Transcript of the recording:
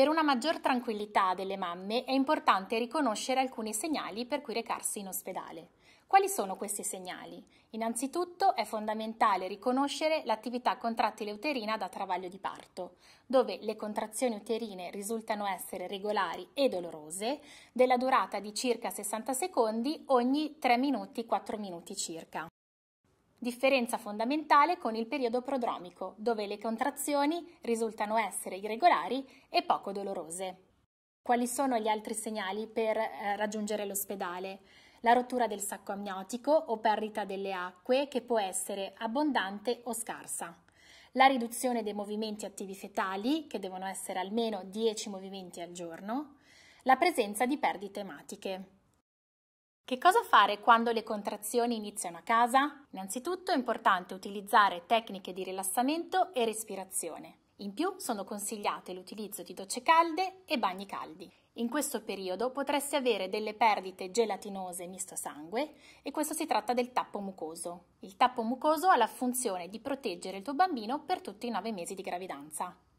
Per una maggior tranquillità delle mamme è importante riconoscere alcuni segnali per cui recarsi in ospedale. Quali sono questi segnali? Innanzitutto è fondamentale riconoscere l'attività contrattile uterina da travaglio di parto, dove le contrazioni uterine risultano essere regolari e dolorose, della durata di circa 60 secondi ogni 3 minuti 4 minuti circa differenza fondamentale con il periodo prodromico, dove le contrazioni risultano essere irregolari e poco dolorose. Quali sono gli altri segnali per eh, raggiungere l'ospedale? La rottura del sacco amniotico o perdita delle acque che può essere abbondante o scarsa. La riduzione dei movimenti attivi fetali, che devono essere almeno 10 movimenti al giorno. La presenza di perdite ematiche. Che cosa fare quando le contrazioni iniziano a casa? Innanzitutto è importante utilizzare tecniche di rilassamento e respirazione. In più sono consigliate l'utilizzo di docce calde e bagni caldi. In questo periodo potresti avere delle perdite gelatinose misto sangue e questo si tratta del tappo mucoso. Il tappo mucoso ha la funzione di proteggere il tuo bambino per tutti i 9 mesi di gravidanza.